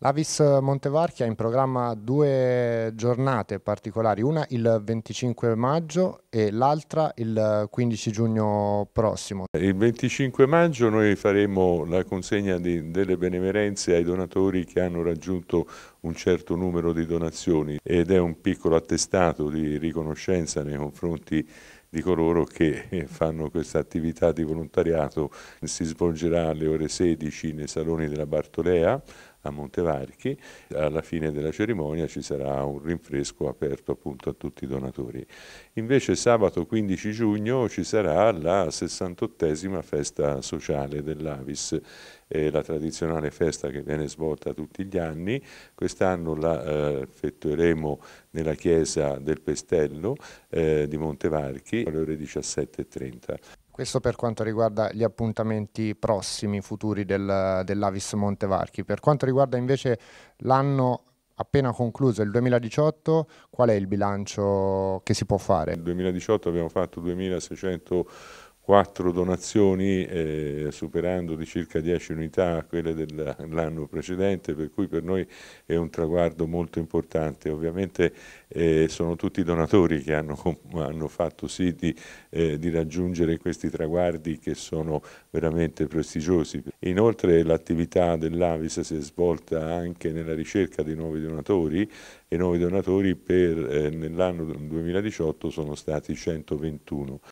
L'Avis Montevarchi ha in programma due giornate particolari, una il 25 maggio e l'altra il 15 giugno prossimo. Il 25 maggio noi faremo la consegna di, delle benemerenze ai donatori che hanno raggiunto un certo numero di donazioni ed è un piccolo attestato di riconoscenza nei confronti di coloro che fanno questa attività di volontariato. Si svolgerà alle ore 16 nei saloni della Bartolea a Montevarchi. Alla fine della cerimonia ci sarà un rinfresco aperto appunto a tutti i donatori. Invece sabato 15 giugno ci sarà la 68esima festa sociale dell'Avis, eh, la tradizionale festa che viene svolta tutti gli anni. Quest'anno la eh, effettueremo nella chiesa del Pestello eh, di Montevarchi alle ore 17.30. Questo per quanto riguarda gli appuntamenti prossimi, futuri del, dell'Avis Montevarchi. Per quanto riguarda invece l'anno appena concluso, il 2018, qual è il bilancio che si può fare? Nel 2018 abbiamo fatto 2600 quattro donazioni eh, superando di circa 10 unità quelle dell'anno precedente per cui per noi è un traguardo molto importante ovviamente eh, sono tutti i donatori che hanno, hanno fatto sì di, eh, di, raggiungere questi traguardi che sono veramente prestigiosi inoltre l'attività dell'Avis si è svolta anche nella ricerca di nuovi donatori e nuovi donatori eh, nell'anno 2018 sono stati 121